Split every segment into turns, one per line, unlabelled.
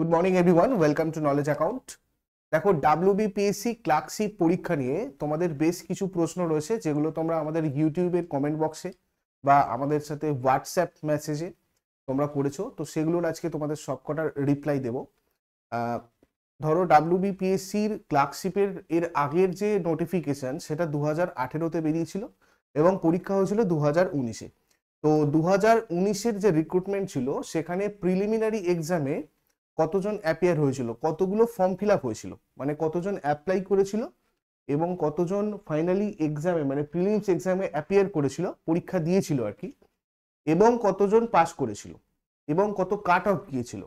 good morning everyone welcome to knowledge account দেখো WBPSC ক্লার্কশি পরীক্ষা নিয়ে তোমাদের বেশ কিছু প্রশ্ন রয়েছে যেগুলো তোমরা আমাদের ইউটিউবের কমেন্ট বক্সে বা আমাদের সাথে হোয়াটসঅ্যাপ মেসেজে তোমরা করেছো তো সেগুলোর আজকে তোমাদের সবকটার রিপ্লাই দেব ধরো ডাব্লিউবিপিএসসির ক্লার্কশিপের এর আগের যে নোটিফিকেশান সেটা দু হাজার আঠেরোতে বেরিয়েছিল এবং পরীক্ষা হয়েছিল দু হাজার উনিশে তো দু হাজার উনিশের যে রিক্রুটমেন্ট ছিল সেখানে প্রিলিমিনারি এক্সামে কতজন অ্যাপিয়ার হয়েছিল কতগুলো ফর্ম ফিল আপ হয়েছিল মানে কতজন অ্যাপ্লাই করেছিল এবং কতজন ফাইনালি এক্সামে মানে প্রিলিমস এক্সামে অ্যাপিয়ার করেছিল পরীক্ষা দিয়েছিল আর কি এবং কতজন পাস করেছিল এবং কত কাট অফ গিয়েছিল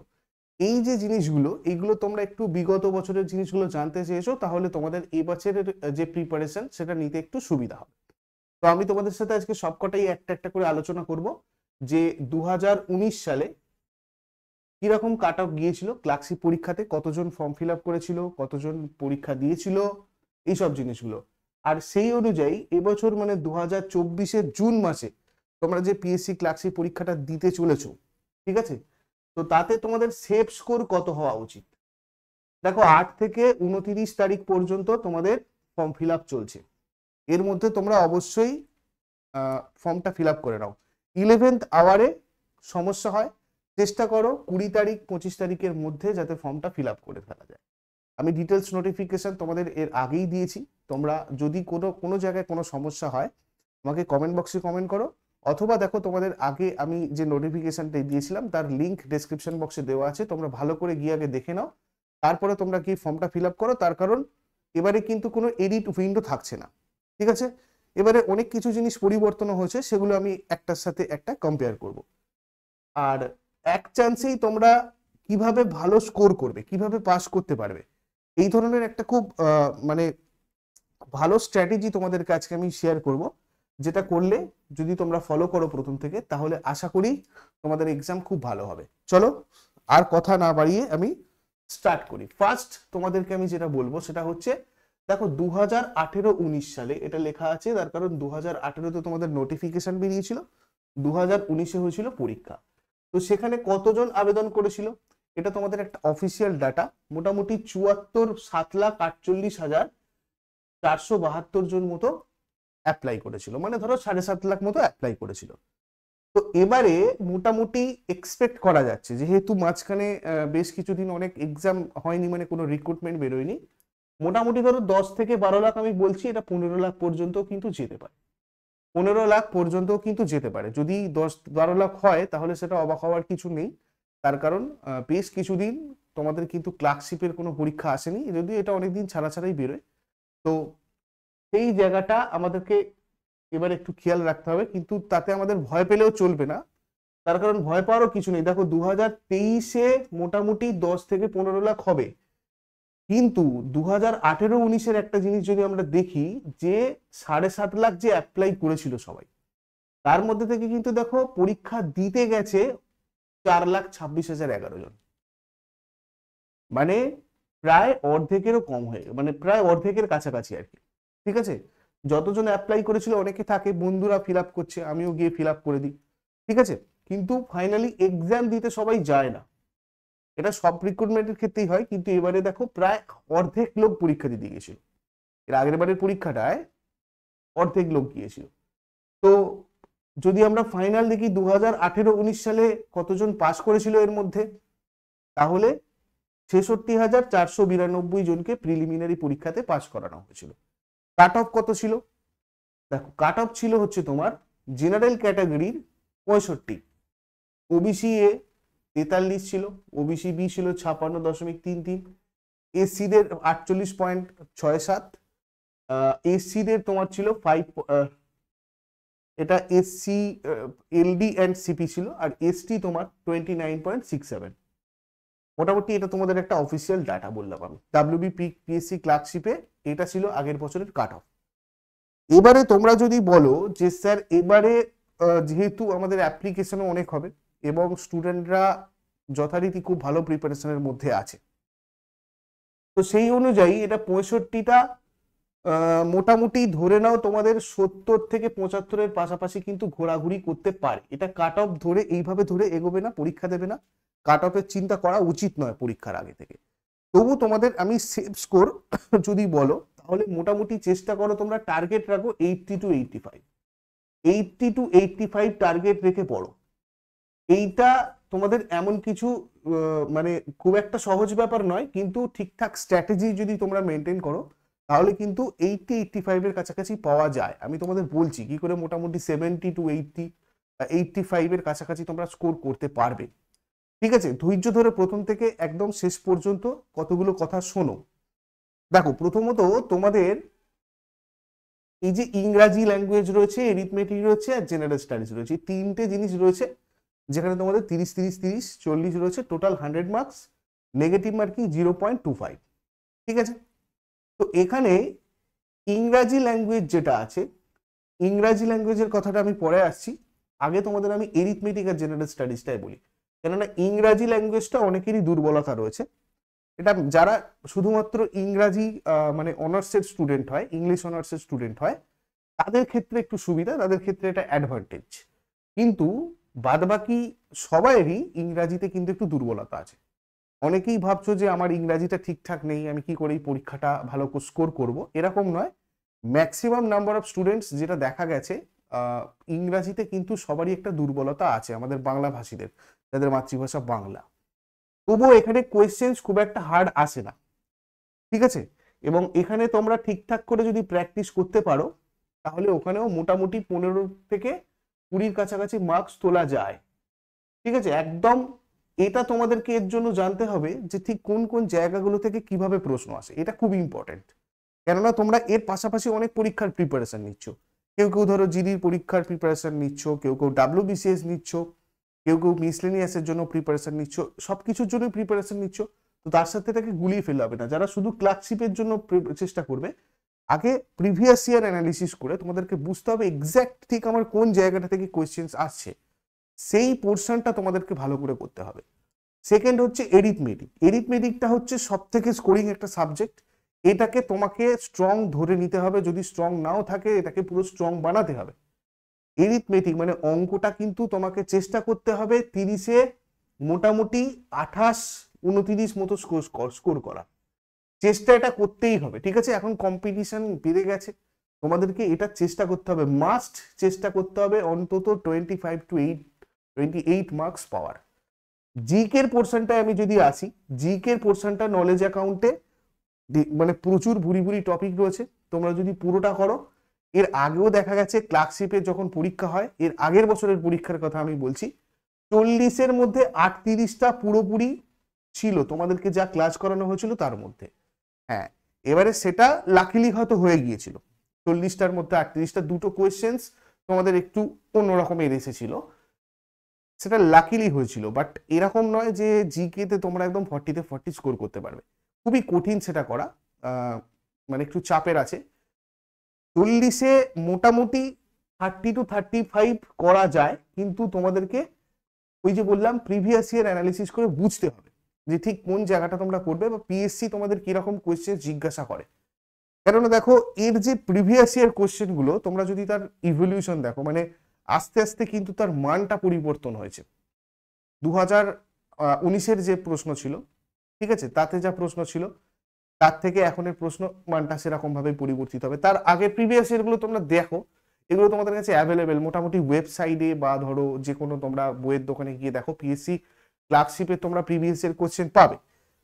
এই যে জিনিসগুলো এইগুলো তোমরা একটু বিগত বছরের জিনিসগুলো জানতে চেয়েছো তাহলে তোমাদের এই বছরের যে প্রিপারেশন সেটা নিতে একটু সুবিধা হবে তো আমি তোমাদের সাথে আজকে সবকটাই একটা একটা করে আলোচনা করব যে দু সালে কিরকম কাট অফ গিয়েছিল ক্লাক্সি পরীক্ষাতে কতজন ফর্ম ফিল আপ করেছিল কতজন পরীক্ষা দিয়েছিল এইসব জিনিসগুলো আর সেই অনুযায়ী এবছর মানে দু হাজার চব্বিশের জুন মাসে তোমরা যে পিএসসি ক্লাক্সি পরীক্ষাটা দিতে চলেছো ঠিক আছে তো তাতে তোমাদের সেফ স্কোর কত হওয়া উচিত দেখো আট থেকে উনতিরিশ তারিখ পর্যন্ত তোমাদের ফর্ম ফিল আপ চলছে এর মধ্যে তোমরা অবশ্যই ফর্মটা ফিল আপ করে নাও ইলেভেন্থ আওয়ারে সমস্যা হয় চেষ্টা করো কুড়ি তারিখ পঁচিশ তারিখের মধ্যে যাতে ফর্মটা ফিল আপ করে ফেলা যায় আমি ডিটেলস নোটিফিকেশান তোমাদের এর আগেই দিয়েছি তোমরা যদি কোনো কোনো জায়গায় কোনো সমস্যা হয় আমাকে কমেন্ট বক্সে কমেন্ট করো অথবা দেখো তোমাদের আগে আমি যে নোটিফিকেশানটা দিয়েছিলাম তার লিঙ্ক ডেসক্রিপশন বক্সে দেওয়া আছে তোমরা ভালো করে গিয়ে আগে দেখে নাও তারপরে তোমরা কি ফর্মটা ফিল আপ করো তার কারণ এবারে কিন্তু কোনো এডিট উইন্ডো থাকছে না ঠিক আছে এবারে অনেক কিছু জিনিস পরিবর্তন হয়েছে সেগুলো আমি একটার সাথে একটা কম্পেয়ার করব আর এক চান্সেই তোমরা কিভাবে ভালো স্কোর করবে কিভাবে পাস করতে পারবে এই ধরনের একটা খুব মানে ভালো স্ট্র্যাটেজি তোমাদের কাছে আমি শেয়ার করব যেটা করলে যদি তোমরা ফলো করো প্রথম থেকে তাহলে আশা করি তোমাদের এক্সাম খুব ভালো হবে চলো আর কথা না বাড়িয়ে আমি স্টার্ট করি ফার্স্ট তোমাদেরকে আমি যেটা বলবো সেটা হচ্ছে দেখো দু হাজার আঠেরো উনিশ সালে এটা লেখা আছে তার কারণ দু হাজার আঠেরোতে তোমাদের নোটিফিকেশন বেরিয়েছিল দু হাজার উনিশে হয়েছিল পরীক্ষা তো সেখানে কতজন আবেদন করেছিল এটা তোমাদের একটা অফিসিয়াল ডাটা মোটামুটি চুয়াত্তর সাত লাখ আটচল্লিশ হাজার চারশো বাহাত্তর জন মতো অ্যাপ্লাই করেছিল মানে ধরো সাড়ে সাত লাখ মতো অ্যাপ্লাই করেছিল তো এবারে মোটামুটি এক্সপেক্ট করা যাচ্ছে যেহেতু মাঝখানে বেশ কিছুদিন অনেক এক্সাম হয়নি মানে কোনো রিক্রুটমেন্ট বেরোয়নি মোটামুটি ধরো দশ থেকে বারো লাখ আমি বলছি এটা পনেরো লাখ পর্যন্ত কিন্তু যেতে পারে পনেরো লাখ পর্যন্তও কিন্তু যেতে পারে যদি দশ বারো লাখ হয় তাহলে সেটা অবাক হওয়ার কিছু নেই তার কারণ বেশ কিছুদিন তোমাদের কিন্তু ক্লার্কশিপের কোনো পরীক্ষা আসেনি যদিও এটা অনেকদিন ছাড়া ছাড়াই বেরোয় তো সেই জায়গাটা আমাদেরকে এবার একটু খেয়াল রাখতে হবে কিন্তু তাতে আমাদের ভয় পেলেও চলবে না তার কারণ ভয় পাওয়ারও কিছু নেই দেখো দু হাজার তেইশে মোটামুটি দশ থেকে পনেরো লাখ হবে কিন্তু দু হাজার আঠেরো উনিশের একটা জিনিস যদি আমরা দেখি যে সাড়ে সাত লাখ যে অ্যাপ্লাই করেছিল সবাই তার মধ্যে থেকে কিন্তু দেখো পরীক্ষা দিতে গেছে চার লাখ ছাব্বিশ হাজার এগারো জন মানে প্রায় অর্ধেকেরও কম হয়ে মানে প্রায় অর্ধেকের কাছাকাছি আর কি ঠিক আছে যতজন অ্যাপ্লাই করেছিল অনেকে থাকে বন্ধুরা ফিল করছে আমিও গিয়ে ফিল করে দিই ঠিক আছে কিন্তু ফাইনালি এক্সাম দিতে সবাই যায় না এটা সব রিক্রুটমেন্টের ক্ষেত্রেই হয় কিন্তু এবারে দেখো প্রায় অর্ধেক লোক পরীক্ষা দিতে গিয়েছিল এর আগের বারের পরীক্ষাটায় অর্ধেক লোক গিয়েছিল তো যদি আমরা ফাইনাল দেখি দু হাজার আঠেরো উনিশ সালে কতজন পাস করেছিল এর মধ্যে তাহলে ছেষট্টি হাজার চারশো বিরানব্বই জনকে প্রিলিমিনারি পরীক্ষাতে পাস করানো হয়েছিল কাট অফ কত ছিল দেখো কাট অফ ছিল হচ্ছে তোমার জেনারেল ক্যাটাগরির পঁয়ষট্টি ওবিসি এ তেতাল্লিশ ছিল ওবিসি বি ছিল ছাপান্ন দশমিক তিন তিন এসসিদের আটচল্লিশ পয়েন্ট ছয় সাত এসসিদের তোমার ছিল ফাইভ এটা এসসি এলডি অ্যান্ড সিপি ছিল আর এসটি তোমার twenty nine point six seven মোটামুটি এটা তোমাদের একটা অফিসিয়াল ডাটা বললাম আমি ডাব্লিউবি পিএসসি ক্লার্কশিপে এটা ছিল আগের বছরের কাট অফ এবারে তোমরা যদি বলো যে স্যার এবারে যেহেতু আমাদের অ্যাপ্লিকেশনও অনেক হবে এবং স্টুডেন্টরা যথারীতি খুব ভালো প্রিপারেশনের মধ্যে আছে তো সেই অনুযায়ী এটা পঁয়ষট্টিটা মোটামুটি ধরে নাও তোমাদের সত্তর থেকে পঁচাত্তরের পাশাপাশি কিন্তু ঘোরাঘুরি করতে পারে এটা কাট অফ ধরে এইভাবে ধরে এগোবে না পরীক্ষা দেবে না কাট অফের চিন্তা করা উচিত নয় পরীক্ষার আগে থেকে তবু তোমাদের আমি সেফ স্কোর যদি বলো তাহলে মোটামুটি চেষ্টা করো তোমরা টার্গেট রাখো eighty two eighty five eighty two eighty five target রেখে পড়ো এইটা তোমাদের এমন কিছু মানে খুব একটা সহজ ব্যাপার নয় কিন্তু ঠিকঠাক স্ট্র্যাটেজি যদি তোমরা মেনটেন করো তাহলে কিন্তু এইটটি এইটটি ফাইভের কাছাকাছি পাওয়া যায় আমি তোমাদের বলছি কি করে মোটামুটি সেভেন্টি টু এইটটি এইটটি ফাইভের কাছাকাছি তোমরা স্কোর করতে পারবে ঠিক আছে ধৈর্য ধরে প্রথম থেকে একদম শেষ পর্যন্ত কতগুলো কথা শোনো দেখো প্রথমত তোমাদের এই যে ইংরাজি ল্যাঙ্গুয়েজ রয়েছে এরিথমেটিক রয়েছে আর জেনারেল স্টাডিজ রয়েছে তিনটে জিনিস রয়েছে যেখানে তোমাদের তিরিশ তিরিশ তিরিশ চল্লিশ রয়েছে total hundred marks negative marking zero point two five ঠিক আছে তো এখানে ইংরাজি ল্যাঙ্গুয়েজ যেটা আছে ইংরাজি ল্যাঙ্গুয়েজের কথাটা আমি পরে আসছি আগে তোমাদের আমি এরিথমেটিক আর জেনারেল স্টাডিজটাই বলি কেননা ইংরাজি ল্যাঙ্গুয়েজটা অনেকেরই দুর্বলতা রয়েছে এটা যারা শুধুমাত্র ইংরাজি মানে অনার্সের স্টুডেন্ট হয় ইংলিশ অনার্সের স্টুডেন্ট হয় তাদের ক্ষেত্রে একটু সুবিধা তাদের ক্ষেত্রে এটা অ্যাডভান্টেজ কিন্তু বাদবাকি সবাইয়েরই ইংরাজিতে কিন্তু একটু দুর্বলতা আছে অনেকেই ভাবছো যে আমার ইংরাজিটা ঠিকঠাক নেই আমি কি করে এই পরীক্ষাটা ভালো স্কোর করব এরকম নয় ম্যাক্সিমাম নাম্বার অফ স্টুডেন্টস যেটা দেখা গেছে ইংরাজিতে কিন্তু সবারই একটা দুর্বলতা আছে আমাদের বাংলা ভাষীদের যাদের মাতৃভাষা বাংলা তবুও এখানে কোয়েশ্চেন্স খুব একটা হার্ড আসে না ঠিক আছে এবং এখানে তোমরা ঠিকঠাক করে যদি প্র্যাকটিস করতে পারো তাহলে ওখানেও মোটামুটি পনেরো থেকে কুড়ির কাছাকাছি মার্কস তোলা যায় ঠিক আছে একদম এটা তোমাদেরকে এর জন্য জানতে হবে যে ঠিক কোন কোন জায়গাগুলো থেকে কিভাবে প্রশ্ন আসে এটা খুব ইম্পর্টেন্ট কেননা তোমরা এর পাশাপাশি অনেক পরীক্ষার প্রিপারেশন নিচ্ছ কেউ কেউ ধরো জিডির পরীক্ষার প্রিপারেশন নিচ্ছ কেউ কেউ ডাব্লিউ বিসিএস নিচ্ছ কেউ কেউ মিসলেনিয়াসের জন্য প্রিপারেশন নিচ্ছ সব কিছুর জন্যই প্রিপারেশন নিচ্ছ তো তার সাথে এটাকে গুলিয়ে ফেলা হবে না যারা শুধু ক্লার্কশিপের জন্য চেষ্টা করবে আগে প্রিভিয়াস ইয়ার অ্যানালিসিস করে তোমাদেরকে বুঝতে হবে এক্স্যাক্ট ঠিক আমার কোন জায়গাটা থেকে কোয়েশ্চেন্স আসছে সেই পোর্শনটা তোমাদেরকে ভালো করে করতে হবে সেকেন্ড হচ্ছে এরিথমেটিক এরিথমেটিকটা হচ্ছে সব থেকে স্কোরিং একটা সাবজেক্ট এটাকে তোমাকে স্ট্রং ধরে নিতে হবে যদি স্ট্রং নাও থাকে এটাকে পুরো স্ট্রং বানাতে হবে এরিথমেটিক মানে অঙ্কটা কিন্তু তোমাকে চেষ্টা করতে হবে তিরিশে মোটামুটি আঠাশ উনতিরিশ মতো স্কোর স্কোর করা চেষ্টা এটা করতেই হবে ঠিক আছে এখন কম্পিটিশন বেড়ে গেছে তোমাদেরকে এটা চেষ্টা করতে হবে মাস্ট চেষ্টা করতে হবে অন্তত twenty five to eight twenty eight marks পাওয়ার জিকের পোর্শনটায় আমি যদি আসি জিকের পোর্শনটা নলেজ অ্যাকাউন্টে মানে প্রচুর ভুরি ভুরি টপিক রয়েছে তোমরা যদি পুরোটা করো এর আগেও দেখা গেছে ক্লার্কশিপে যখন পরীক্ষা হয় এর আগের বছরের পরীক্ষার কথা আমি বলছি চল্লিশের মধ্যে আটত্রিশটা পুরোপুরি ছিল তোমাদেরকে যা ক্লাস করানো হয়েছিল তার মধ্যে হ্যাঁ এবারে সেটা লাকিলি হয়তো হয়ে গিয়েছিল চল্লিশটার মধ্যে আটত্রিশটা দুটো কোয়েশ্চেন্স তোমাদের একটু অন্যরকমের এসেছিল সেটা লাকিলি হয়েছিল বাট এরকম নয় যে জি কেতে তোমরা একদম ফর্টিতে ফর্টি স্কোর করতে পারবে খুবই কঠিন সেটা করা মানে একটু চাপের আছে চল্লিশে মোটামুটি থার্টি টু থার্টি ফাইভ করা যায় কিন্তু তোমাদেরকে ওই যে বললাম প্রিভিয়াস ইয়ার অ্যানালিসিস করে বুঝতে হবে যে ঠিক কোন জায়গাটা তোমরা করবে বা পিএসসি তোমাদের কিরকম কোয়েশ্চেন জিজ্ঞাসা করে কেননা দেখো এর যে প্রিভিয়াস ইয়ার কোয়েশ্চেনগুলো তোমরা যদি তার ইভলিউশন দেখো মানে আস্তে আস্তে কিন্তু তার মানটা পরিবর্তন হয়েছে দু হাজার উনিশের যে প্রশ্ন ছিল ঠিক আছে তাতে যা প্রশ্ন ছিল তার থেকে এখনের প্রশ্ন মানটা সেরকমভাবে পরিবর্তিত হবে তার আগে প্রিভিয়াস ইয়ারগুলো তোমরা দেখো এগুলো তোমাদের কাছে অ্যাভেলেবেল মোটামুটি ওয়েবসাইটে বা ধরো যে কোনো তোমরা বইয়ের দোকানে গিয়ে দেখো পিএসসি ক্লার্কশিপে তোমরা প্রিভিয়াস ইয়ার কোশ্চেন পাবে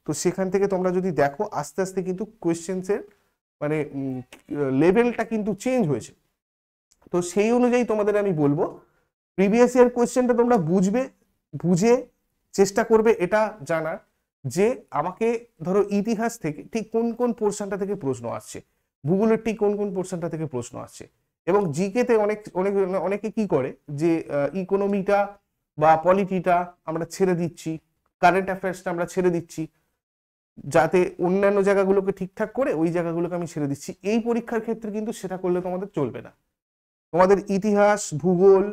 তো সেখান থেকে তোমরা যদি দেখো আস্তে আস্তে কিন্তু কোয়েশ্চেন্সের মানে লেভেলটা কিন্তু চেঞ্জ হয়েছে তো সেই অনুযায়ী তোমাদের আমি বলবো প্রিভিয়াস ইয়ার কোয়েশ্চেনটা তোমরা বুঝবে বুঝে চেষ্টা করবে এটা জানার যে আমাকে ধরো ইতিহাস থেকে ঠিক কোন কোন পোর্শনটা থেকে প্রশ্ন আসছে ভূগোলের ঠিক কোন কোন পোর্শনটা থেকে প্রশ্ন আসছে এবং জিকেতে অনেক অনেক অনেকে কি করে যে ইকোনমিটা বা পলিটিটা আমরা ছেড়ে দিচ্ছি কারেন্ট অ্যাফেয়ার্সটা আমরা ছেড়ে দিচ্ছি যাতে অন্যান্য জায়গাগুলোকে ঠিকঠাক করে ওই জায়গাগুলোকে আমি ছেড়ে দিচ্ছি এই পরীক্ষার ক্ষেত্রে কিন্তু সেটা করলে তোমাদের চলবে না তোমাদের ইতিহাস ভূগোল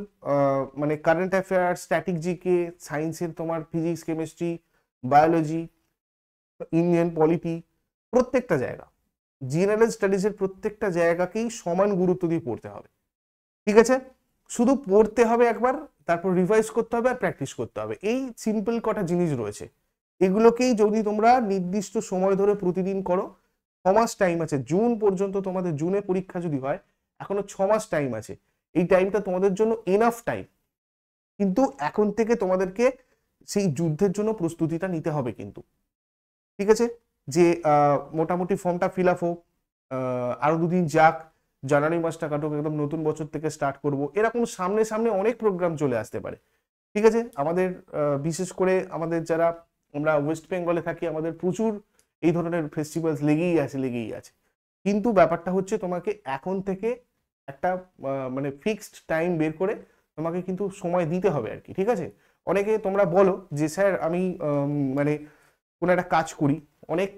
মানে কারেন্ট অ্যাফেয়ার্স স্ট্যাটিক জিকে সায়েন্সের তোমার physics chemistry biology Indian polity প্রত্যেকটা জায়গা জেনারেল স্টাডিজের প্রত্যেকটা জায়গাকেই সমান গুরুত্ব দিয়ে পড়তে হবে ঠিক আছে শুধু পড়তে হবে একবার তারপর রিভাইজ করতে হবে আর প্র্যাকটিস করতে হবে এই সিম্পল কটা জিনিস রয়েছে এগুলোকেই যদি তোমরা নির্দিষ্ট সময় ধরে প্রতিদিন করো ছমাস টাইম আছে জুন পর্যন্ত তোমাদের জুনে পরীক্ষা যদি হয় এখনো ছমাস টাইম আছে এই টাইমটা তোমাদের জন্য এনাফ টাইম কিন্তু এখন থেকে তোমাদেরকে সেই যুদ্ধের জন্য প্রস্তুতিটা নিতে হবে কিন্তু ঠিক আছে যে মোটামুটি ফর্মটা ফিল আপ হোক আরও দুদিন যাক জানুয়ারি মাসটা কাটুক একদম নতুন বছর থেকে স্টার্ট করব এরকম সামনে সামনে অনেক প্রোগ্রাম চলে আসতে পারে ঠিক আছে আমাদের বিশেষ করে আমাদের যারা আমরা ওয়েস্ট বেঙ্গলে থাকি আমাদের প্রচুর এই ধরনের ফেস্টিভ্যালস লেগেই আছে লেগেই আছে কিন্তু ব্যাপারটা হচ্ছে তোমাকে এখন থেকে একটা মানে ফিক্সড টাইম বের করে তোমাকে কিন্তু সময় দিতে হবে আর কি ঠিক আছে অনেকে তোমরা বলো যে স্যার আমি মানে কোনো একটা কাজ করি অনেক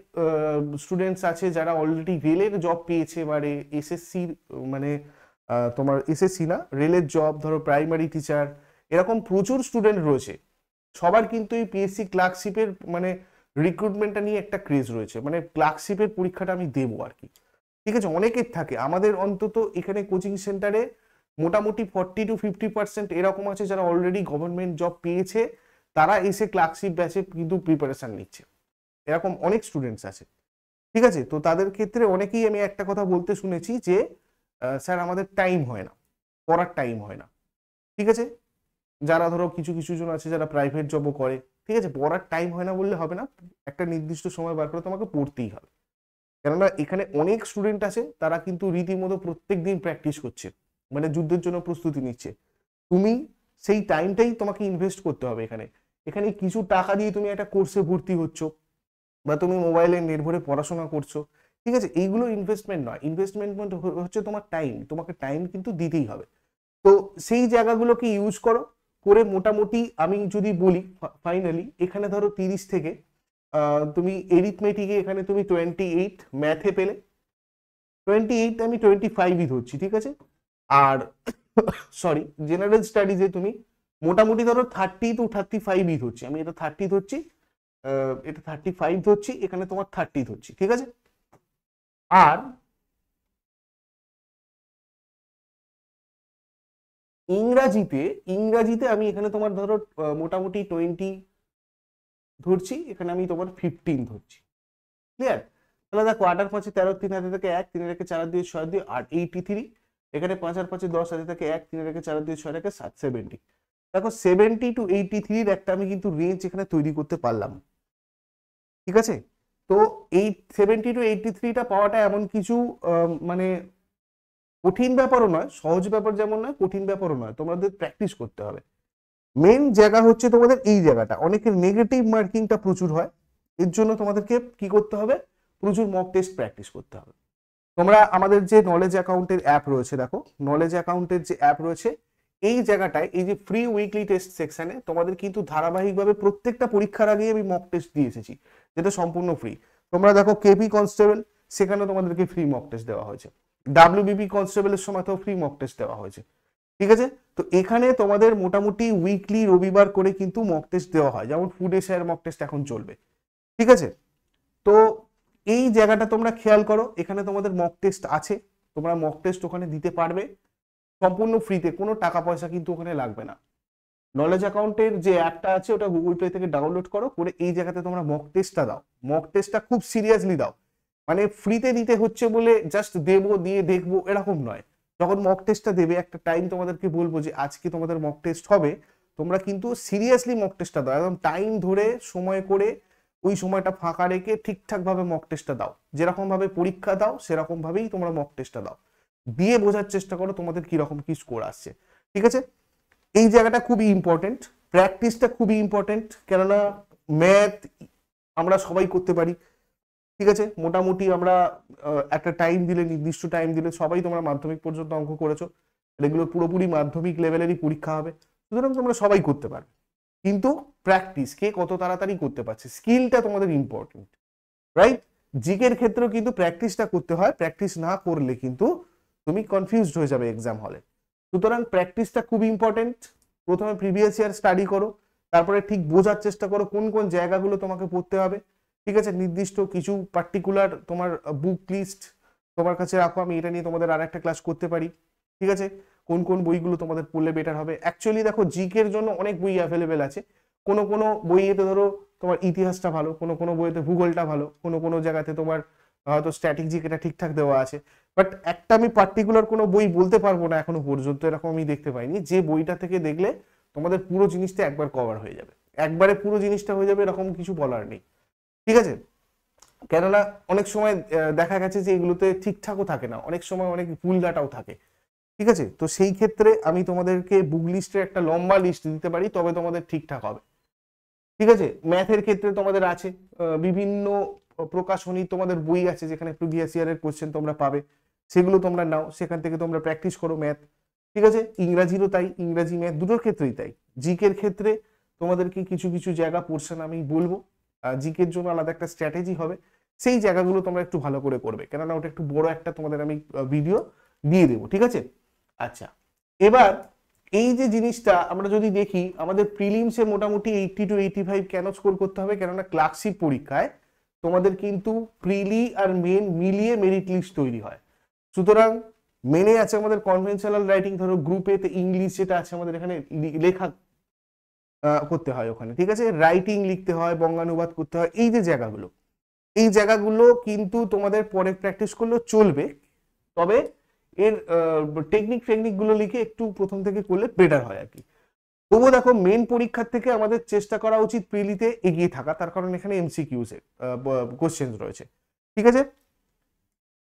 স্টুডেন্টস আছে যারা অলরেডি রেলের জব পেয়েছে এবারে এসএসসির মানে তোমার এসএসসি না রেলের জব ধরো প্রাইমারি টিচার এরকম প্রচুর স্টুডেন্ট রয়েছে সবার কিন্তু এই পিএসসি ক্লার্কশিপের মানে রিক্রুটমেন্টটা নিয়ে একটা ক্রেজ রয়েছে মানে ক্লার্কশিপের পরীক্ষাটা আমি দেবো আর কি ঠিক আছে অনেকের থাকে আমাদের অন্তত এখানে কোচিং সেন্টারে মোটামুটি ফর্টি টু ফিফটি পার্সেন্ট এরকম আছে যারা অলরেডি গভর্নমেন্ট জব পেয়েছে তারা এসে ক্লার্কশিপ ব্যাচে কিন্তু প্রিপারেশান নিচ্ছে এরকম অনেক স্টুডেন্টস আছে ঠিক আছে তো তাদের ক্ষেত্রে অনেকেই আমি একটা কথা বলতে শুনেছি যে স্যার আমাদের টাইম হয় না পড়ার টাইম হয় না ঠিক আছে যারা ধরো কিছু কিছু জন আছে যারা প্রাইভেট জবও করে ঠিক আছে পড়ার টাইম হয় না বললে হবে না একটা নির্দিষ্ট সময় বার করে তোমাকে পড়তেই হবে কেননা এখানে অনেক স্টুডেন্ট আছে তারা কিন্তু রীতিমতো প্রত্যেক দিন প্র্যাকটিস করছে মানে যুদ্ধের জন্য প্রস্তুতি নিচ্ছে তুমি সেই টাইমটাই তোমাকে ইনভেস্ট করতে হবে এখানে এখানে কিছু টাকা দিয়ে তুমি একটা কোর্সে ভর্তি হচ্ছ বা তুমি মোবাইলের নির্ভরে পড়াশোনা করছো ঠিক আছে এইগুলো ইনভেস্টমেন্ট নয় ইনভেস্টমেন্ট মানে হচ্ছে তোমার টাইম তোমাকে টাইম কিন্তু দিতেই হবে তো সেই জায়গাগুলোকে ইউজ করো করে মোটামুটি আমি যদি বলি ফাইনালি এখানে ধরো তিরিশ থেকে তুমি এরিথমেটিকে এখানে তুমি টোয়েন্টি এইট ম্যাথে পেলে টোয়েন্টি এইট আমি টোয়েন্টি ফাইভই ধরছি ঠিক আছে আর সরি জেনারেল স্টাডিজে তুমি মোটামুটি ধরো থার্টি টু থার্টি ফাইভই ধরছি আমি এটা থার্টি ধরছি এটা থার্টি ফাইভ ধরছি এখানে তোমার থার্টি ধরছি ঠিক আছে আর ইংরাজিতে ইংরাজিতে আমি এখানে তোমার ধরো মোটামুটি টোয়েন্টি ধরছি এখানে আমি তোমার ফিফটিন ধরছি ক্লিয়ার তাহলে দেখো আটার পাঁচে তেরো তিন হাজার থেকে এক তিন রেখে চার দুই ছয় দুই আট এইটি থ্রি এখানে পাঁচ আর পাঁচে দশ হাজার থেকে এক তিন রেখে চার দুই ছয় রেখে সাত সেভেন্টি দেখো সেভেন্টি টু এইটি থ্রির একটা আমি কিন্তু রেঞ্জ এখানে তৈরি করতে পারলাম ঠিক আছে তো এই সেভেন্টি টু এইটটি থ্রিটা পাওয়াটা এমন কিছু মানে কঠিন ব্যাপারও নয় সহজ ব্যাপার যেমন নয় কঠিন ব্যাপারও নয় তোমাদের প্র্যাকটিস করতে হবে মেন জায়গা হচ্ছে তোমাদের এই জায়গাটা অনেকের নেগেটিভ মার্কিংটা প্রচুর হয় এর জন্য তোমাদেরকে কি করতে হবে প্রচুর মক টেস্ট প্র্যাকটিস করতে হবে তোমরা আমাদের যে নলেজ অ্যাকাউন্টের অ্যাপ রয়েছে দেখো নলেজ অ্যাকাউন্টের যে অ্যাপ রয়েছে এই জায়গাটায় এই যে ফ্রি উইকলি টেস্ট সেকশানে তোমাদের কিন্তু ধারাবাহিকভাবে প্রত্যেকটা পরীক্ষার আগেই আমি মক টেস্ট দিয়ে এসেছি যেটা সম্পূর্ণ ফ্রি তোমরা দেখো কেপি কনস্টেবল সেখানে তোমাদেরকে ফ্রি মক টেস্ট দেওয়া হয়েছে ডাব্লিউবিপি কনস্টেবলের তো ফ্রি মক টেস্ট দেওয়া হয়েছে ঠিক আছে তো এখানে তোমাদের মোটামুটি উইকলি রবিবার করে কিন্তু মক টেস্ট দেওয়া হয় যেমন ফুড এশিয়ার মক টেস্ট এখন চলবে ঠিক আছে তো এই জায়গাটা তোমরা খেয়াল করো এখানে তোমাদের মক টেস্ট আছে তোমরা মক টেস্ট ওখানে দিতে পারবে সম্পূর্ণ ফ্রিতে কোনো টাকা পয়সা কিন্তু ওখানে লাগবে না নলেজ অ্যাকাউন্টের যে অ্যাপটা আছে ওটা গুগল প্লে থেকে ডাউনলোড করো করে এই জায়গাতে তোমরা মক টেস্টটা দাও মক টেস্টটা খুব সিরিয়াসলি দাও মানে ফ্রিতে দিতে হচ্ছে বলে জাস্ট দেবো দিয়ে দেখবো এরকম নয় যখন মক টেস্টটা দেবে একটা টাইম তোমাদেরকে বলবো যে আজকে তোমাদের মক টেস্ট হবে তোমরা কিন্তু সিরিয়াসলি মক টেস্টটা দাও একদম টাইম ধরে সময় করে ওই সময়টা ফাঁকা রেখে ঠিকঠাকভাবে মক টেস্টটা দাও যেরকমভাবে পরীক্ষা দাও সেরকমভাবেই তোমরা মক টেস্টটা দাও দিয়ে বোঝার চেষ্টা করো তোমাদের কীরকম কী স্কোর আসছে ঠিক আছে এই জায়গাটা খুবই ইম্পর্টেন্ট প্র্যাকটিসটা খুবই ইম্পর্টেন্ট কেননা ম্যাথ আমরা সবাই করতে পারি ঠিক আছে মোটামুটি আমরা একটা টাইম দিলে নির্দিষ্ট টাইম দিলে সবাই তোমরা মাধ্যমিক পর্যন্ত অঙ্ক করেছো এগুলো পুরোপুরি মাধ্যমিক লেভেলেরই পরীক্ষা হবে সুতরাং তোমরা সবাই করতে পারবে কিন্তু প্র্যাকটিস কে কত তাড়াতাড়ি করতে পারছে স্কিলটা তোমাদের ইম্পর্টেন্ট রাইট জিকের ক্ষেত্রেও কিন্তু প্র্যাকটিসটা করতে হয় প্র্যাকটিস না করলে কিন্তু তুমি কনফিউজড হয়ে যাবে এক্সাম হলে সুতরাং প্র্যাকটিসটা খুব ইম্পর্টেন্ট প্রথমে প্রিভিয়াস ইয়ার স্টাডি করো তারপরে ঠিক বোঝার চেষ্টা করো কোন কোন জায়গাগুলো তোমাকে পড়তে হবে ঠিক আছে নির্দিষ্ট কিছু পার্টিকুলার তোমার বুক লিস্ট তোমার কাছে রাখো আমি এটা নিয়ে তোমাদের আর একটা ক্লাস করতে পারি ঠিক আছে কোন কোন বইগুলো তোমাদের পড়লে বেটার হবে অ্যাকচুয়ালি দেখো জিকের জন্য অনেক বই অ্যাভেলেবেল আছে কোনো কোনো বইয়েতে ধরো তোমার ইতিহাসটা ভালো কোনো কোনো বইয়েতে ভূগোলটা ভালো কোনো কোনো জায়গাতে তোমার হয়তো স্ট্র্যাটেজি এটা ঠিকঠাক দেওয়া আছে বাট একটা আমি পার্টিকুলার কোনো বই বলতে পারবো না এখনো পর্যন্ত এরকম আমি দেখতে পাইনি যে বইটা থেকে দেখলে তোমাদের পুরো জিনিসটা একবার কভার হয়ে যাবে একবারে পুরো জিনিসটা হয়ে যাবে এরকম কিছু বলার নেই ঠিক আছে কেননা অনেক সময় দেখা গেছে যে এগুলোতে ঠিকঠাকও থাকে না অনেক সময় অনেক ভুল ডাটাও থাকে ঠিক আছে তো সেই ক্ষেত্রে আমি তোমাদেরকে বুক লিস্টের একটা লম্বা লিস্ট দিতে পারি তবে তোমাদের ঠিকঠাক হবে ঠিক আছে ম্যাথের ক্ষেত্রে তোমাদের আছে বিভিন্ন প্রকাশনী তোমাদের বই আছে যেখানে প্রিভিয়াস ইয়ারের কোশ্চেন তোমরা পাবে সেগুলো তোমরা নাও সেখান থেকে তোমরা প্র্যাকটিস করো ম্যাথ ঠিক আছে ইংরাজিরও তাই ইংরাজি ম্যাথ দুটোর ক্ষেত্রেই তাই জিকের ক্ষেত্রে তোমাদেরকে কিছু কিছু জায়গা পোর্শন আমি বলবো জিকের জন্য আলাদা একটা স্ট্র্যাটেজি হবে সেই জায়গাগুলো তোমরা একটু ভালো করে করবে কেননা ওটা একটু বড় একটা তোমাদের আমি ভিডিও দিয়ে দেবো ঠিক আছে আচ্ছা এবার এই যে জিনিসটা আমরা যদি দেখি আমাদের প্রিলিমসে মোটামুটি এইটি টু এইটি ফাইভ কেন স্কোর করতে হবে কেননা ক্লার্কশিপ পরীক্ষায় তোমাদের কিন্তু প্রিলি আর মেন মিলিয়ে মেরিট লিস্ট তৈরি হয় সুতরাং মেনে আছে আমাদের কনভেনশনাল রাইটিং ধরো গ্রুপে ইংলিশ যেটা আছে আমাদের এখানে লেখা করতে হয় ওখানে ঠিক আছে রাইটিং লিখতে হয় বঙ্গানুবাদ করতে হয় এই যে জায়গাগুলো এই জায়গাগুলো কিন্তু তোমাদের পরে প্র্যাকটিস করলেও চলবে তবে এর টেকনিক ফেকনিকগুলো লিখে একটু প্রথম থেকে করলে বেটার হয় আর কি তবুও দেখো মেন পরীক্ষার থেকে আমাদের চেষ্টা করা উচিত প্রিলিতে এগিয়ে থাকা তার কারণ এখানে এমসি এর কোশ্চেন রয়েছে ঠিক আছে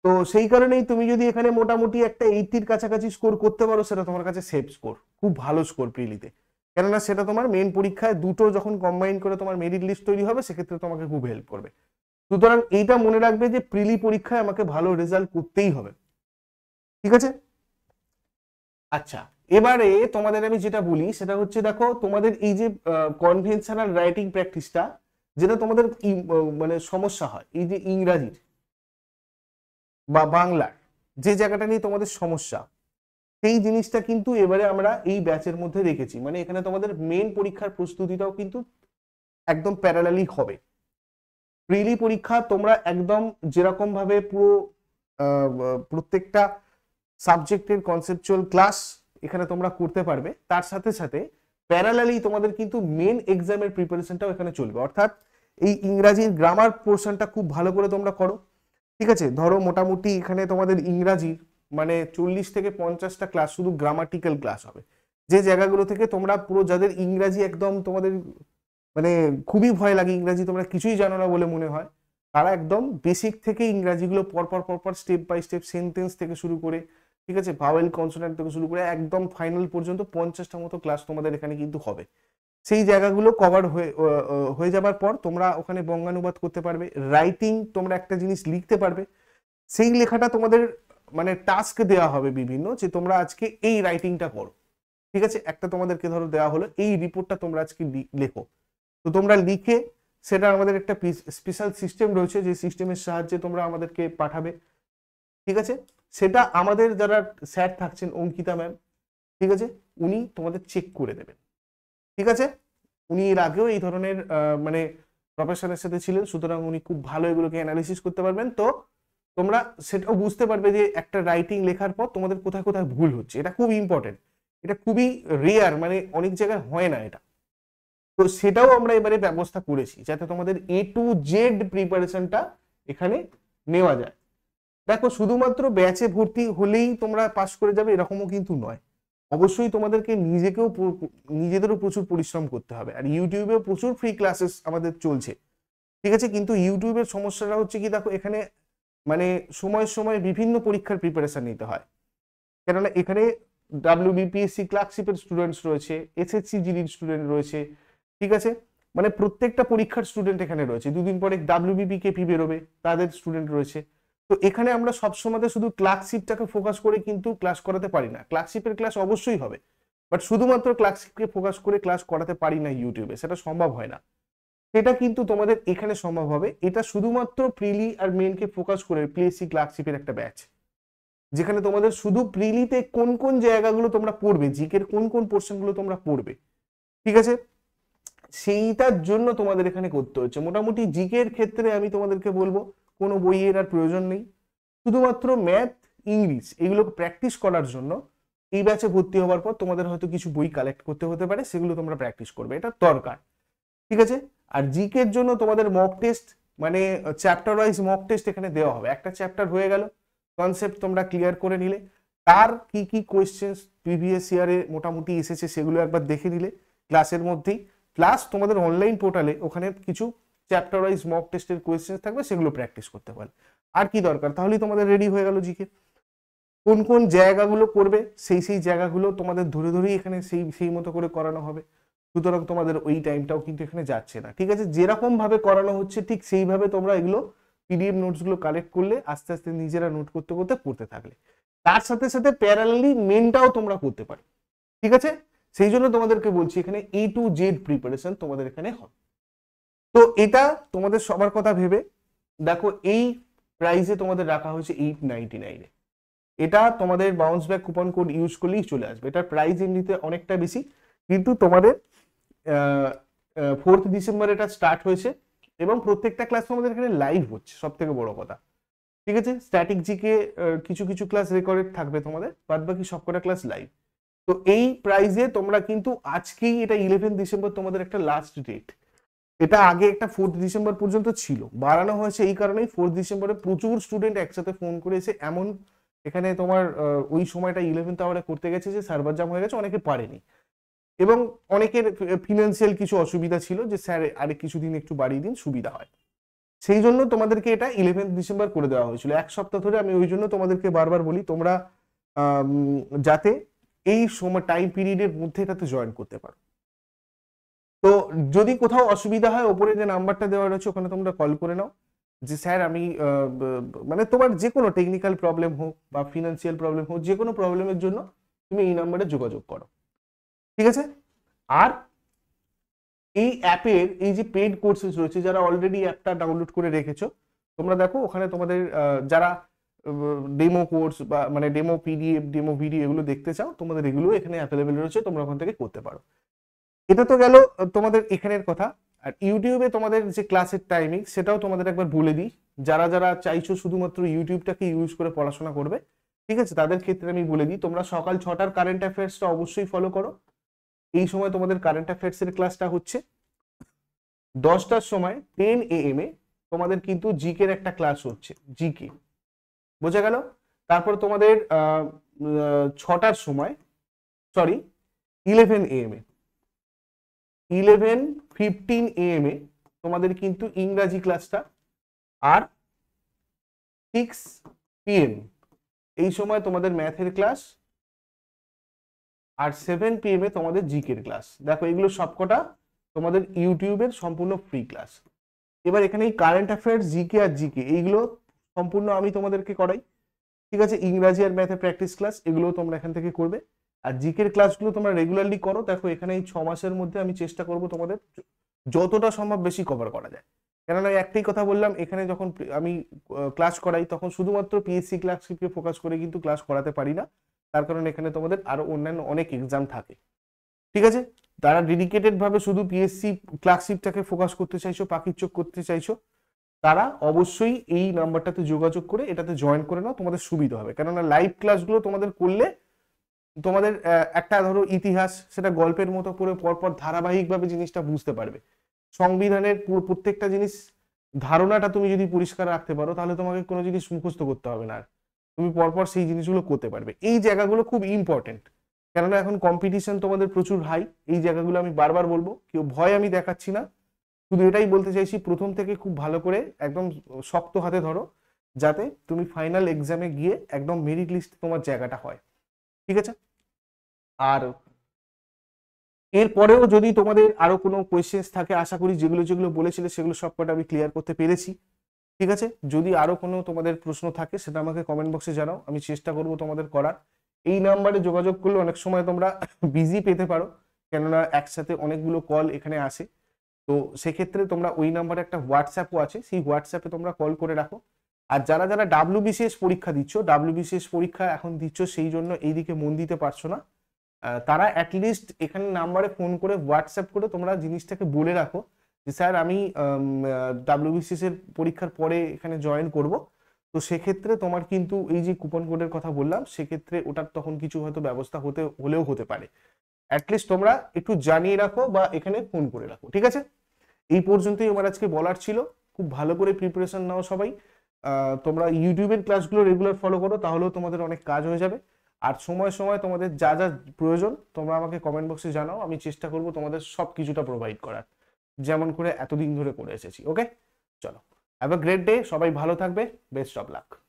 তো সেই কারণেই তুমি যদি এখানে মোটামুটি একটা এইটির কাছাকাছি স্কোর করতে পারো সেটা তোমার কাছে সেফ স্কোর খুব ভালো স্কোর প্রিলিতে কেননা সেটা তোমার মেন পরীক্ষায় দুটো যখন কম্বাইন করে তোমার মেরিট লিস্ট তৈরি হবে সেক্ষেত্রে তোমাকে খুব হেল্প করবে সুতরাং এইটা মনে রাখবে যে প্রিলি পরীক্ষায় আমাকে ভালো রেজাল্ট করতেই হবে ঠিক আছে আচ্ছা এবারে তোমাদের আমি যেটা বলি সেটা হচ্ছে দেখো তোমাদের এই যে কনভেনশনাল রাইটিং প্র্যাকটিসটা যেটা তোমাদের মানে সমস্যা হয় এই যে ইংরাজির বা বাংলার যে জায়গাটা নিয়ে তোমাদের সমস্যা সেই জিনিসটা কিন্তু এবারে আমরা এই ব্যাচের মধ্যে রেখেছি মানে এখানে তোমাদের মেন পরীক্ষার প্রস্তুতিটাও কিন্তু একদম প্যারালালি হবে প্রিলি পরীক্ষা তোমরা একদম যেরকম ভাবে পুরো প্রত্যেকটা সাবজেক্টের কনসেপচুয়াল ক্লাস এখানে তোমরা করতে পারবে তার সাথে সাথে প্যারালালি তোমাদের কিন্তু মেন এক্সামের প্রিপারেশনটাও এখানে চলবে অর্থাৎ এই ইংরাজির গ্রামার পোর্শনটা খুব ভালো করে তোমরা করো ঠিক আছে ধরো মোটামুটি এখানে তোমাদের ইংরাজি মানে চল্লিশ থেকে পঞ্চাশটা ক্লাস শুধু গ্রামাটিক্যাল ক্লাস হবে যে জায়গাগুলো থেকে তোমরা পুরো যাদের ইংরাজি একদম তোমাদের মানে খুবই ভয় লাগে ইংরাজি তোমরা কিছুই জানো না বলে মনে হয় তারা একদম বেসিক থেকে ইংরাজিগুলো পরপর পরপর স্টেপ বাই স্টেপ সেন্টেন্স থেকে শুরু করে ঠিক আছে ভাওয়েল কনসোনেন্ট থেকে শুরু করে একদম ফাইনাল পর্যন্ত পঞ্চাশটা মতো ক্লাস তোমাদের এখানে কিন্তু হবে সেই জায়গাগুলো কভার হয়ে হয়ে যাবার পর তোমরা ওখানে বঙ্গানুবাদ করতে পারবে রাইটিং তোমরা একটা জিনিস লিখতে পারবে সেই লেখাটা তোমাদের মানে টাস্ক দেওয়া হবে বিভিন্ন যে তোমরা আজকে এই রাইটিংটা করো ঠিক আছে একটা তোমাদেরকে ধরো দেওয়া হলো এই রিপোর্টটা তোমরা আজকে লেখো তো তোমরা লিখে সেটা আমাদের একটা স্পেশাল সিস্টেম রয়েছে যে সিস্টেমের সাহায্যে তোমরা আমাদেরকে পাঠাবে ঠিক আছে সেটা আমাদের যারা স্যার থাকছেন অঙ্কিতা ম্যাম ঠিক আছে উনি তোমাদের চেক করে দেবেন ঠিক আছে উনি এর আগেও এই ধরনের মানে প্রফেসরের সাথে ছিলেন সুতরাং উনি খুব ভালো এগুলোকে অ্যানালিসিস করতে পারবেন তো তোমরা সেটাও বুঝতে পারবে যে একটা রাইটিং লেখার পর তোমাদের কোথায় কোথায় ভুল হচ্ছে এটা খুব ইম্পর্টেন্ট এটা খুবই রেয়ার মানে অনেক জায়গায় হয় না এটা তো সেটাও আমরা এবারে ব্যবস্থা করেছি যাতে তোমাদের এ টু জেড প্রিপারেশনটা এখানে নেওয়া যায় দেখো শুধুমাত্র ব্যাচে ভর্তি হলেই তোমরা পাস করে যাবে এরকমও কিন্তু নয় অবশ্যই তোমাদেরকে নিজেকেও নিজেদেরও প্রচুর পরিশ্রম করতে হবে আর ইউটিউবেও প্রচুর ফ্রি ক্লাসেস আমাদের চলছে ঠিক আছে কিন্তু ইউটিউবের সমস্যাটা হচ্ছে কি দেখো এখানে মানে সময় সময় বিভিন্ন পরীক্ষার প্রিপারেশন নিতে হয় কেননা এখানে ডাব্লিউবিপিএসসি ক্লার্কশিপের স্টুডেন্টস রয়েছে এসএসসি জিডির স্টুডেন্ট রয়েছে ঠিক আছে মানে প্রত্যেকটা পরীক্ষার স্টুডেন্ট এখানে রয়েছে দুদিন পরে ডাব্লিউবিপি কেপি বেরোবে তাদের স্টুডেন্ট রয়েছে তো এখানে আমরা সবসময় শুধু ক্লার্কশিপটাকে ফোকাস করে কিন্তু ক্লাস করাতে পারি না ক্লার্কশিপের ক্লাস অবশ্যই হবে বাট শুধুমাত্র ক্লার্কশিপকে ফোকাস করে ক্লাস করাতে পারি না ইউটিউবে সেটা সম্ভব হয় না সেটা কিন্তু তোমাদের এখানে সম্ভব হবে এটা শুধুমাত্র প্রিলি আর মেনকে ফোকাস করে প্লেসি ক্লার্কশিপের একটা ব্যাচ যেখানে তোমাদের শুধু প্রিলিতে কোন কোন জায়গাগুলো তোমরা পড়বে জিকের কোন কোন পোর্শনগুলো তোমরা পড়বে ঠিক আছে সেইটার জন্য তোমাদের এখানে করতে হচ্ছে মোটামুটি জিকের ক্ষেত্রে আমি তোমাদেরকে বলবো কোনো বই এর আর প্রয়োজন নেই শুধুমাত্র ম্যাথ ইংলিশ এগুলোকে প্র্যাকটিস করার জন্য এই ব্যাচে ভর্তি হওয়ার পর তোমাদের হয়তো কিছু বই কালেক্ট করতে হতে পারে সেগুলো তোমরা প্র্যাকটিস করবে এটা দরকার ঠিক আছে আর জিকের জন্য তোমাদের মক টেস্ট মানে চ্যাপ্টার ওয়াইজ মক টেস্ট এখানে দেওয়া হবে একটা চ্যাপ্টার হয়ে গেল কনসেপ্ট তোমরা ক্লিয়ার করে নিলে তার কি কি কোয়েশ্চেন্স প্রিভিয়াস ইয়ারে মোটামুটি এসেছে সেগুলো একবার দেখে নিলে ক্লাসের মধ্যেই প্লাস তোমাদের অনলাইন পোর্টালে ওখানে কিছু চ্যাপ্টার ওয়াইজ মক টেস্টের কোয়েশ্চেন থাকবে সেগুলো প্র্যাকটিস করতে পারো আর কি দরকার তাহলেই তোমাদের রেডি হয়ে গেল জিকে কোন কোন জায়গাগুলো করবে সেই সেই জায়গাগুলো তোমাদের ধরে ধরেই এখানে সেই সেই মতো করে করানো হবে সুতরাং তোমাদের ওই টাইমটাও কিন্তু এখানে যাচ্ছে না ঠিক আছে যেরকমভাবে করানো হচ্ছে ঠিক সেইভাবে তোমরা এগুলো পিডিএফ নোটসগুলো কালেক্ট করলে আস্তে আস্তে নিজেরা নোট করতে করতে পড়তে থাকলে তার সাথে সাথে প্যারালি মেনটাও তোমরা করতে পারো ঠিক আছে সেই জন্য তোমাদেরকে বলছি এখানে এ টু জেড প্রিপারেশন তোমাদের এখানে হবে তো এটা তোমাদের সবার কথা ভেবে দেখো এই প্রাইসে তোমাদের রাখা হয়েছে এইট নাইনটি নাইনে এটা তোমাদের bounce back coupon code use করলেই চলে আসবে এটার প্রাইস এমনিতে অনেকটা বেশি কিন্তু তোমাদের ফোর্থ ডিসেম্বর এটা স্টার্ট হয়েছে এবং প্রত্যেকটা ক্লাস তোমাদের এখানে লাইভ হচ্ছে সব থেকে বড় কথা ঠিক আছে স্ট্যাটিক জিকে কিছু কিছু ক্লাস রেকর্ডেড থাকবে তোমাদের বাদ বাকি সবকটা ক্লাস লাইভ তো এই প্রাইজে তোমরা কিন্তু আজকেই এটা ইলেভেন ডিসেম্বর তোমাদের একটা লাস্ট ডেট এটা আগে একটা ফোর্থ ডিসেম্বর পর্যন্ত ছিল বাড়ানো হয়েছে এই কারণেই ফোর্থ ডিসেম্বরে প্রচুর স্টুডেন্ট একসাথে ফোন করে এসে এমন এখানে তোমার ওই সময়টা ইলেভেন্থ আওয়ারে করতে গেছে যে সার্ভার জাম হয়ে গেছে অনেকে পারেনি এবং অনেকের ফিনান্সিয়াল কিছু অসুবিধা ছিল যে স্যার আরে কিছুদিন একটু বাড়িয়ে দিন সুবিধা হয় সেই জন্য তোমাদেরকে এটা ইলেভেন্থ ডিসেম্বর করে দেওয়া হয়েছিল এক সপ্তাহ ধরে আমি ওই জন্য তোমাদেরকে বারবার বলি তোমরা যাতে এই সময় টাইম পিরিয়ডের মধ্যে এটাতে জয়েন করতে পারো তো যদি কোথাও অসুবিধা হয় ওপরে যে নাম্বারটা দেওয়া রয়েছে ওখানে তোমরা কল করে নাও যে স্যার আমি মানে তোমার যে কোনো টেকনিক্যাল প্রবলেম হোক বা ফিনান্সিয়াল প্রবলেম হোক যে কোনো প্রবলেমের জন্য তুমি এই নাম্বারে যোগাযোগ করো ঠিক আছে আর এই অ্যাপের এই যে পেড কোর্সেস রয়েছে যারা অলরেডি অ্যাপটা ডাউনলোড করে রেখেছো তোমরা দেখো ওখানে তোমাদের যারা ডেমো কোর্স বা মানে ডেমো পিডিএফ ডেমো ভিডিও এগুলো দেখতে চাও তোমাদের এগুলো এখানে অ্যাভেলেবেল রয়েছে তোমরা ওখান থেকে করতে পারো এটা তো গেল তোমাদের এখানের কথা আর ইউটিউবে তোমাদের যে ক্লাসের টাইমিং সেটাও তোমাদের একবার বলে দিই যারা যারা চাইছো শুধুমাত্র ইউটিউবটাকে ইউজ করে পড়াশোনা করবে ঠিক আছে তাদের ক্ষেত্রে আমি বলে দিই তোমরা সকাল ছটার কারেন্ট অ্যাফেয়ার্সটা অবশ্যই ফলো করো এই সময় তোমাদের কারেন্ট অ্যাফেয়ার্সের ক্লাসটা হচ্ছে দশটার সময় টেন এ এম এ তোমাদের কিন্তু জিকের একটা ক্লাস হচ্ছে জিকে বোঝা গেল তারপর তোমাদের ছটার সময় sorry eleven A M A eleven fifteen এএমএ তোমাদের কিন্তু ইংরাজি ক্লাসটা আর সিক্স পিএম এই সময় তোমাদের ম্যাথের ক্লাস আর সেভেন পিএম এ তোমাদের জিকের ক্লাস দেখো এগুলো সবকটা তোমাদের ইউটিউবের সম্পূর্ণ ফ্রি ক্লাস এবার এখানে এই কারেন্ট অ্যাফেয়ার্স জিকে আর জিকে এইগুলো সম্পূর্ণ আমি তোমাদেরকে করাই ঠিক আছে ইংরাজি আর ম্যাথের প্র্যাকটিস ক্লাস এগুলো তোমরা এখান থেকে করবে আর জিকের ক্লাসগুলো তোমরা রেগুলারলি করো দেখো এখানে এই ছ মাসের মধ্যে আমি চেষ্টা করব তোমাদের যতটা সম্ভব বেশি কভার করা যায় কেননা আমি একটাই কথা বললাম এখানে যখন আমি ক্লাস করাই তখন শুধুমাত্র পিএসসি ক্লাসকে ফোকাস করে কিন্তু ক্লাস করাতে পারি না তার কারণে এখানে তোমাদের আরও অন্যান্য অনেক এক্সাম থাকে ঠিক আছে তারা ডেডিকেটেডভাবে শুধু পিএসসি ক্লাসশিপটাকে ফোকাস করতে চাইছো পাখির চোখ করতে চাইছো তারা অবশ্যই এই নাম্বারটাতে যোগাযোগ করে এটাতে জয়েন করে নাও তোমাদের সুবিধা হবে কেননা লাইভ ক্লাসগুলো তোমাদের করলে তোমাদের একটা ধরো ইতিহাস সেটা গল্পের মতো পুরো পরপর ধারাবাহিকভাবে জিনিসটা বুঝতে পারবে সংবিধানের প্রত্যেকটা জিনিস ধারণাটা তুমি যদি পরিষ্কার রাখতে পারো তাহলে তোমাকে কোনো জিনিস মুখস্থ করতে হবে না আর তুমি পরপর সেই জিনিসগুলো করতে পারবে এই জায়গাগুলো খুব ইম্পর্টেন্ট কেননা এখন কম্পিটিশন তোমাদের প্রচুর হাই এই জায়গাগুলো আমি বারবার বলবো কেউ ভয় আমি দেখাচ্ছি না শুধু এটাই বলতে চাইছি প্রথম থেকে খুব ভালো করে একদম শক্ত হাতে ধরো যাতে তুমি ফাইনাল এক্সামে গিয়ে একদম মেরিট লিস্ট তোমার জায়গাটা হয় ঠিক আছে আর এরপরেও যদি তোমাদের আরও কোনো কোয়েশ্চেন্স থাকে আশা করি যেগুলো যেগুলো বলেছিলে সেগুলো সবকটা আমি ক্লিয়ার করতে পেরেছি ঠিক আছে যদি আরও কোনো তোমাদের প্রশ্ন থাকে সেটা আমাকে কমেন্ট বক্সে জানাও আমি চেষ্টা করব তোমাদের করার এই নাম্বারে যোগাযোগ করলে অনেক সময় তোমরা বিজি পেতে পারো কেননা একসাথে অনেকগুলো কল এখানে আসে তো সেক্ষেত্রে তোমরা ওই নাম্বারে একটা হোয়াটসঅ্যাপও আছে সেই হোয়াটসঅ্যাপে তোমরা কল করে রাখো আর যারা যারা ডাব্লিউবিসিএস পরীক্ষা দিচ্ছ ডাব্লিউবিসিএস পরীক্ষা এখন দিচ্ছ সেই জন্য এইদিকে মন দিতে পারছো না তারা অ্যাটলিস্ট এখানে নাম্বারে ফোন করে হোয়াটসঅ্যাপ করে তোমরা জিনিসটাকে বলে রাখো যে স্যার আমি ডাব্লিউবিসিএস এর পরীক্ষার পরে এখানে জয়েন করব তো সেক্ষেত্রে তোমার কিন্তু এই যে কুপন কোডের কথা বললাম সেক্ষেত্রে ওটার তখন কিছু হয়তো ব্যবস্থা হতে হলেও হতে পারে অ্যাটলিস্ট তোমরা একটু জানিয়ে রাখো বা এখানে ফোন করে রাখো ঠিক আছে এই পর্যন্তই আমার আজকে বলার ছিল খুব ভালো করে প্রিপারেশন নাও সবাই তোমরা ইউটিউবের ক্লাসগুলো রেগুলার ফলো করো তাহলেও তোমাদের অনেক কাজ হয়ে যাবে আর সময় সময় তোমাদের যা যা প্রয়োজন তোমরা আমাকে কমেন্ট বক্সে জানাও আমি চেষ্টা করব তোমাদের সব কিছুটা প্রোভাইড করার যেমন করে এতদিন ধরে করে এসেছি ওকে চলো হ্যাভ এ গ্রেট ডে সবাই ভালো থাকবে বেস্ট অফ লাক